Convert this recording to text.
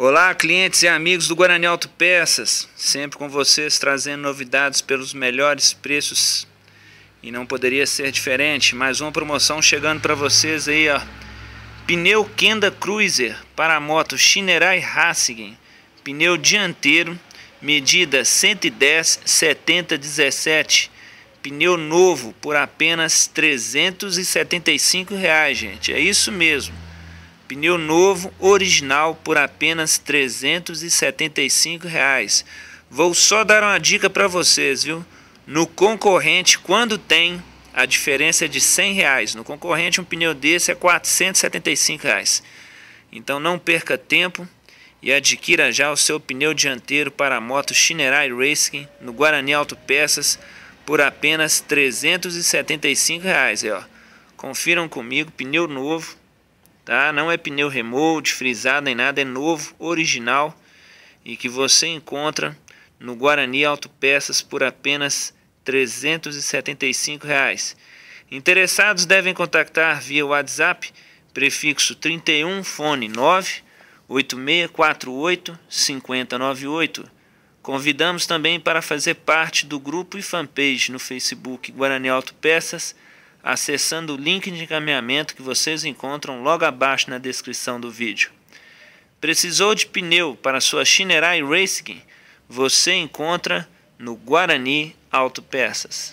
Olá, clientes e amigos do Guarani Auto Peças, sempre com vocês trazendo novidades pelos melhores preços e não poderia ser diferente. Mais uma promoção chegando para vocês aí, ó. Pneu Kenda Cruiser para a moto Shinerai Hassigen, pneu dianteiro, medida 110 70 17, pneu novo por apenas R$ 375, reais, gente. É isso mesmo. Pneu novo, original, por apenas R$ 375. Reais. Vou só dar uma dica para vocês, viu? No concorrente, quando tem, a diferença é de 100 reais. No concorrente, um pneu desse é 475 reais. Então não perca tempo e adquira já o seu pneu dianteiro para a moto Shinerai Racing no Guarani Autopeças por apenas R$ 375. Reais, ó. Confiram comigo, pneu novo, tá? Não é pneu remote, frisado nem nada, é novo, original e que você encontra no Guarani Autopeças por apenas R$ 375. Reais. Interessados devem contactar via WhatsApp prefixo 31 fone 9 5098. Convidamos também para fazer parte do grupo e fanpage no Facebook Guarani Autopeças Peças acessando o link de encaminhamento que vocês encontram logo abaixo na descrição do vídeo. Precisou de pneu para sua Shinerai Racing? Você encontra no Guarani Auto Peças.